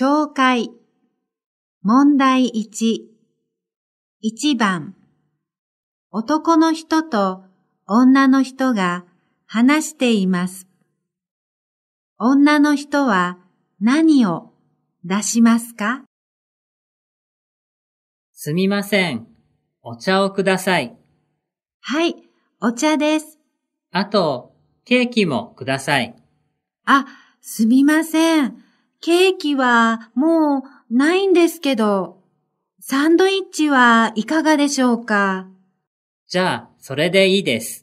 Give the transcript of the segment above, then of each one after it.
懲戒。問題1。1番。男の人と女の人が話しています。女の人は何を出しますかすみません。お茶をください。はい、お茶です。あと、ケーキもください。あ、すみません。ケーキはもうないんですけど、サンドイッチはいかがでしょうかじゃあ、それでいいです。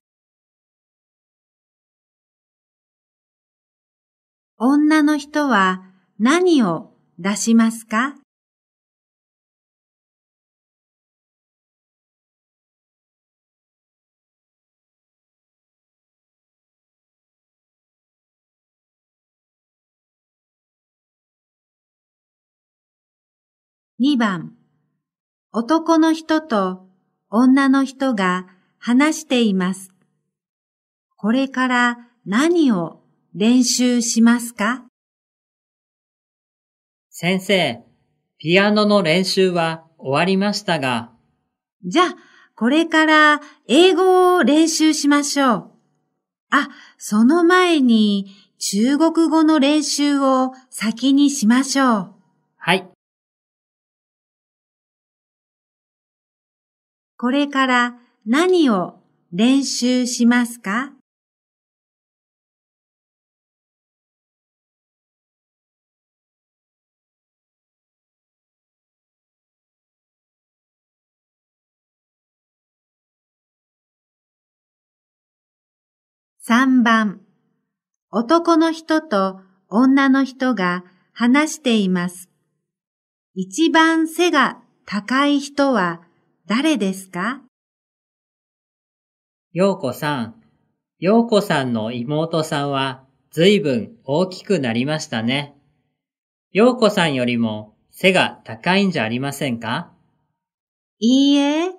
女の人は何を出しますか2番、男の人と女の人が話しています。これから何を練習しますか先生、ピアノの練習は終わりましたが。じゃあ、これから英語を練習しましょう。あ、その前に中国語の練習を先にしましょう。はい。これから何を練習しますか3番男の人と女の人が話しています。一番背が高い人は誰ですかようこさん、ようこさんの妹さんはずいぶん大きくなりましたね。ようこさんよりも背が高いんじゃありませんかいいえ、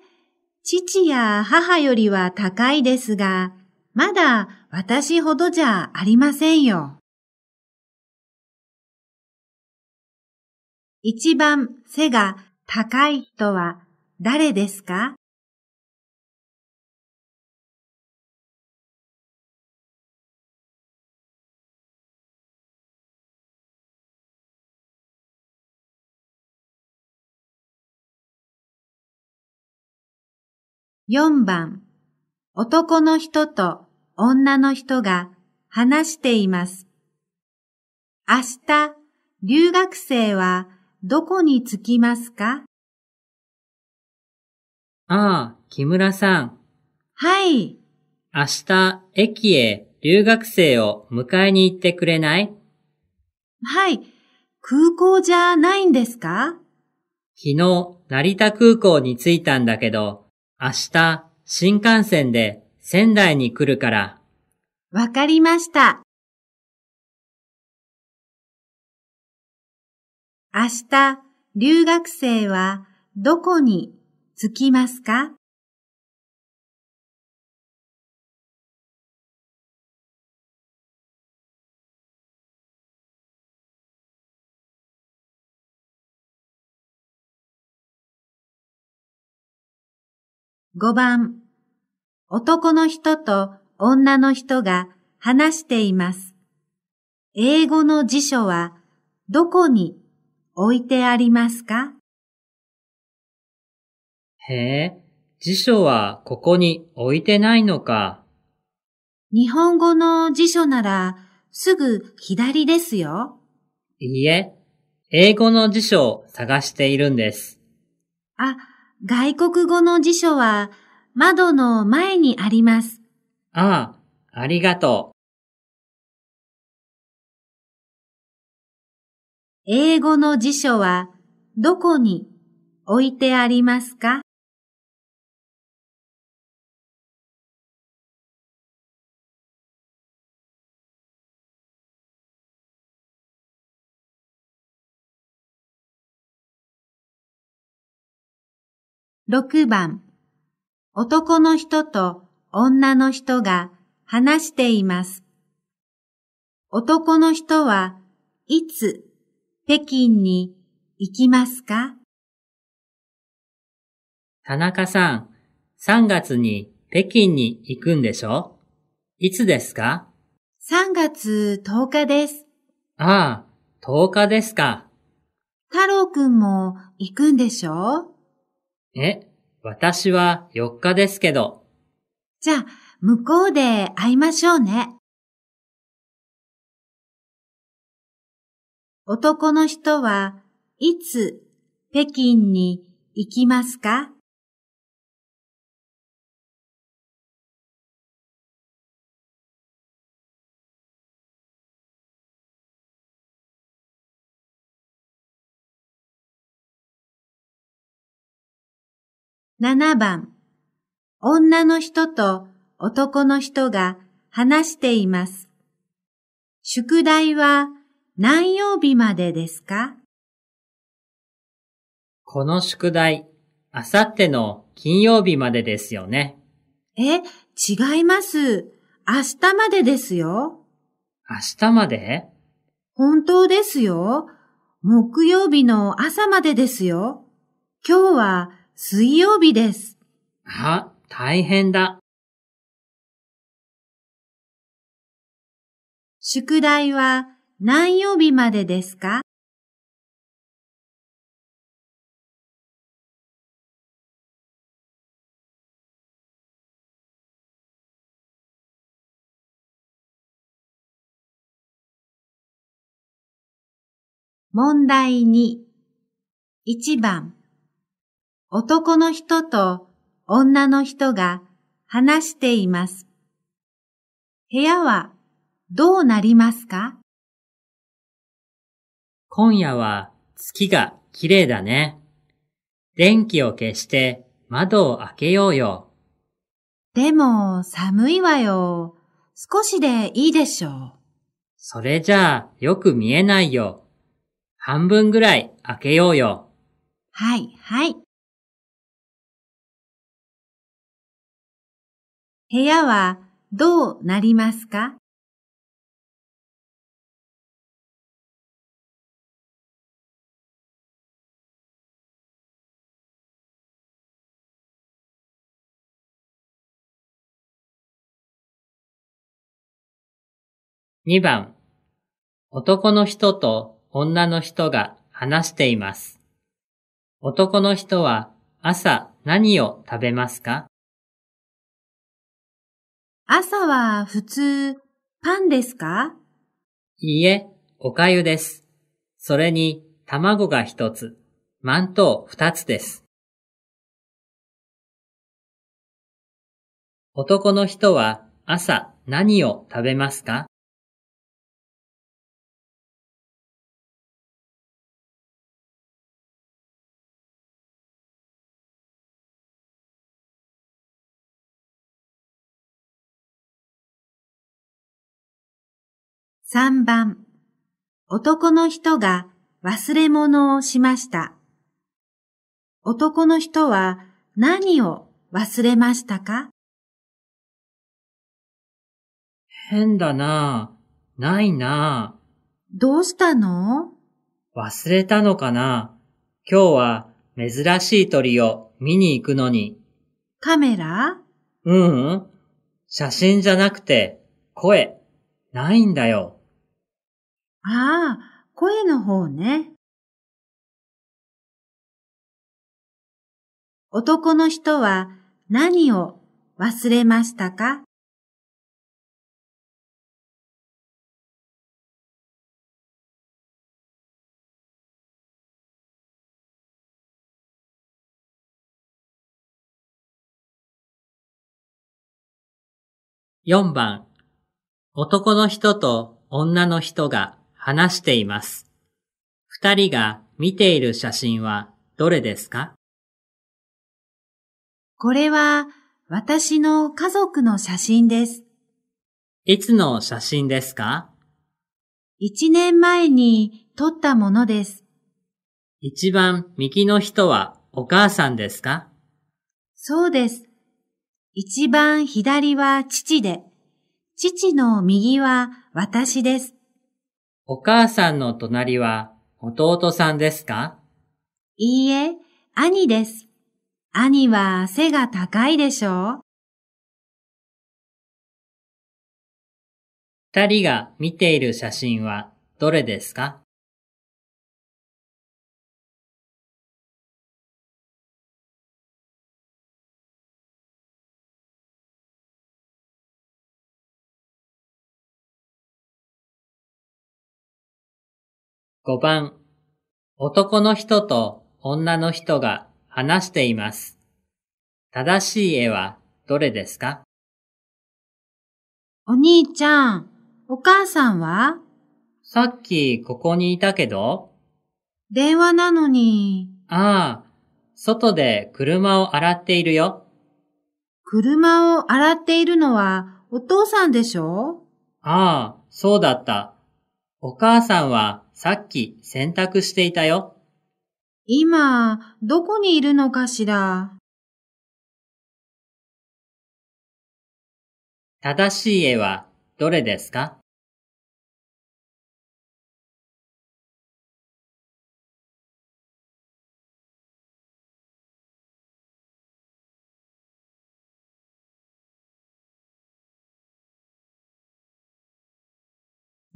父や母よりは高いですが、まだ私ほどじゃありませんよ。一番背が高い人は誰ですか4番、男の人と女の人が話しています。明日、留学生はどこに着きますかああ、木村さん。はい。明日、駅へ留学生を迎えに行ってくれないはい。空港じゃないんですか昨日、成田空港に着いたんだけど、明日、新幹線で仙台に来るから。わかりました。明日、留学生はどこにつきますか5番、男の人と女の人が話しています。英語の辞書はどこに置いてありますかへえ、辞書はここに置いてないのか。日本語の辞書ならすぐ左ですよ。いいえ、英語の辞書を探しているんです。あ、外国語の辞書は窓の前にあります。ああ、ありがとう。英語の辞書はどこに置いてありますか6番男の人と女の人が話しています。男の人はいつ北京に行きますか田中さん、3月に北京に行くんでしょいつですか ?3 月10日です。ああ、10日ですか。太郎くんも行くんでしょえ、私は4日ですけど。じゃあ、向こうで会いましょうね。男の人はいつ北京に行きますか7番、女の人と男の人が話しています。宿題は何曜日までですかこの宿題、あさっての金曜日までですよね。え、違います。明日までですよ。明日まで本当ですよ。木曜日の朝までですよ。今日は水曜日です。あ、大変だ。宿題は何曜日までですか問題2。1番男の人と女の人が話しています。部屋はどうなりますか今夜は月が綺麗だね。電気を消して窓を開けようよ。でも寒いわよ。少しでいいでしょう。それじゃあよく見えないよ。半分ぐらい開けようよ。はい、はい。部屋はどうなりますか2番、男の人と女の人が話しています。男の人は朝何を食べますか朝は普通パンですかいいえ、おかゆです。それに卵が一つ、マント二つです。男の人は朝何を食べますか3番、男の人が忘れ物をしました。男の人は何を忘れましたか変だなぁ、ないなぁ。どうしたの忘れたのかな今日は珍しい鳥を見に行くのに。カメラううん、写真じゃなくて声、ないんだよ。ああ、声の方ね。男の人は何を忘れましたか4番、男の人と女の人が話しています。二人が見ている写真はどれですかこれは私の家族の写真です。いつの写真ですか一年前に撮ったものです。一番右の人はお母さんですかそうです。一番左は父で、父の右は私です。お母さんの隣は弟さんですかいいえ、兄です。兄は背が高いでしょう二人が見ている写真はどれですか5番、男の人と女の人が話しています。正しい絵はどれですかお兄ちゃん、お母さんはさっきここにいたけど電話なのに。ああ、外で車を洗っているよ。車を洗っているのはお父さんでしょああ、そうだった。お母さんはさっき洗濯していたよ。今、どこにいるのかしら。正しい絵はどれですか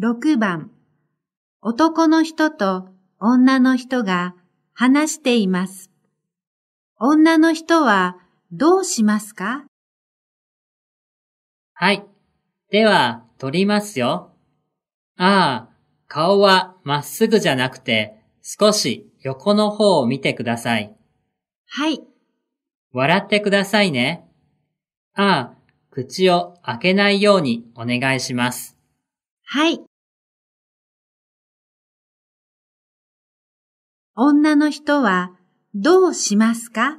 6番男の人と女の人が話しています。女の人はどうしますかはい。では、撮りますよ。ああ、顔はまっすぐじゃなくて、少し横の方を見てください。はい。笑ってくださいね。ああ、口を開けないようにお願いします。はい。女の人はどうしますか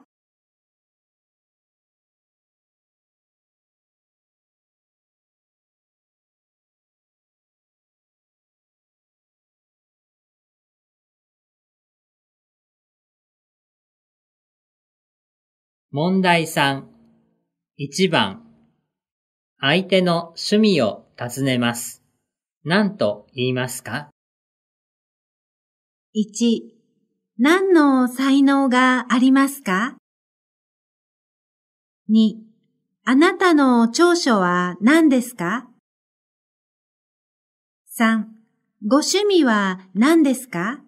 問題3。1番。相手の趣味を尋ねます。何と言いますか ?1、何の才能がありますか ?2. あなたの長所は何ですか ?3. ご趣味は何ですか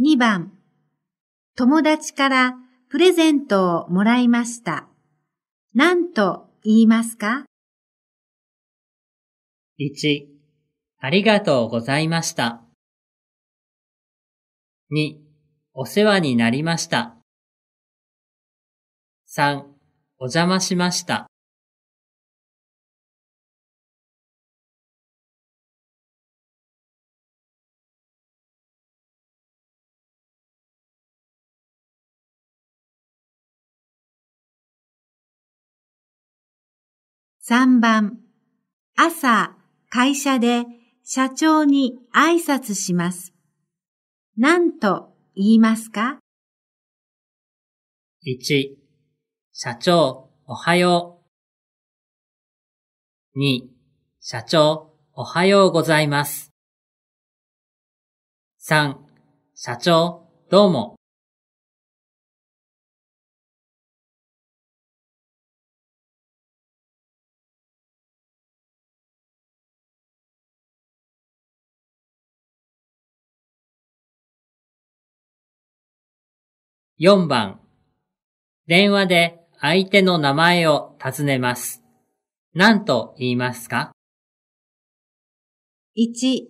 2番友達からプレゼントをもらいました。何と言いますか ?1、ありがとうございました。2、お世話になりました。3、お邪魔しました。3番、朝、会社で社長に挨拶します。何と言いますか ?1、社長、おはよう。2、社長、おはようございます。3、社長、どうも。4番、電話で相手の名前を尋ねます。何と言いますか ?1、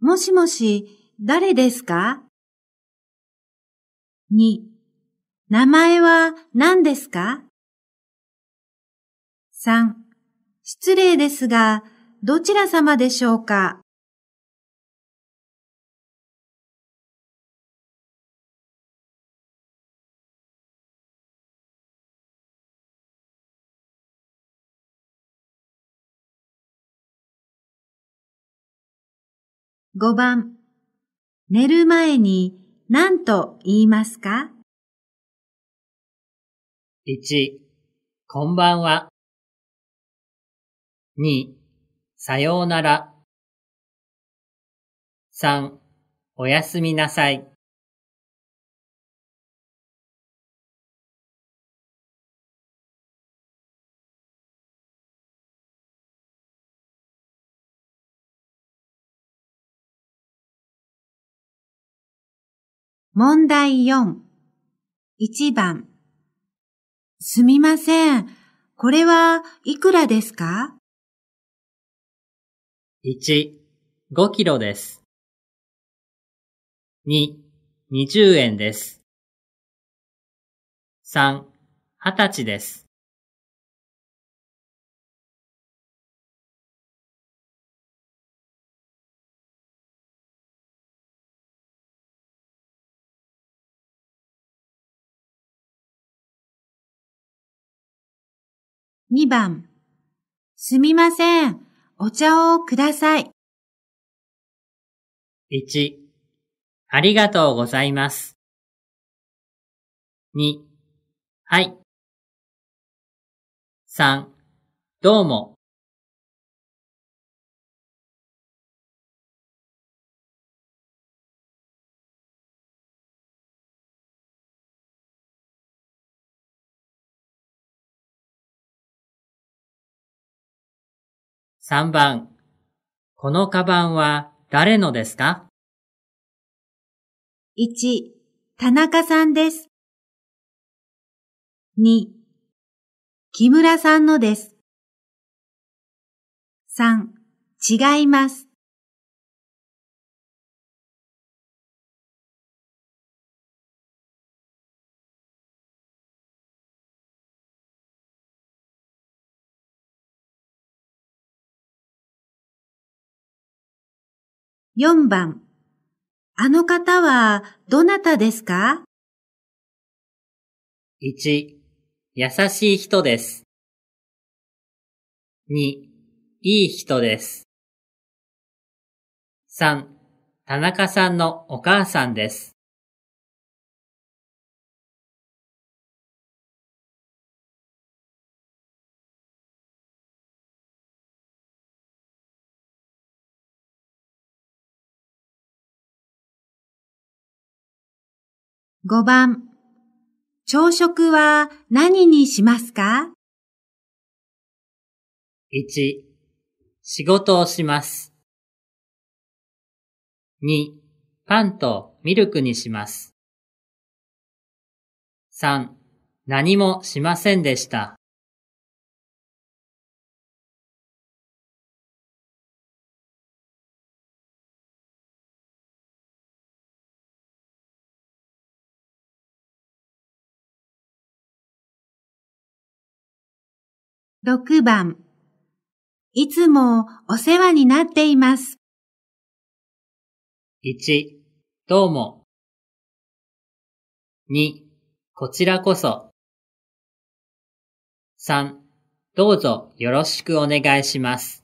もしもし、誰ですか ?2、名前は何ですか ?3、失礼ですが、どちら様でしょうか5番、寝る前に何と言いますか ?1、こんばんは。2、さようなら。3、おやすみなさい。問題4。1番。すみません。これはいくらですか ?1、5キロです。2、20円です。3、20歳です。2番、すみません、お茶をください。1、ありがとうございます。2、はい。3、どうも。3番、このカバンは誰のですか ?1、田中さんです。2、木村さんのです。3、違います。4番、あの方はどなたですか ?1、優しい人です。2、いい人です。3、田中さんのお母さんです。5番、朝食は何にしますか ?1、仕事をします。2、パンとミルクにします。3、何もしませんでした。6番いつもお世話になっています。1、どうも。2、こちらこそ。3、どうぞよろしくお願いします。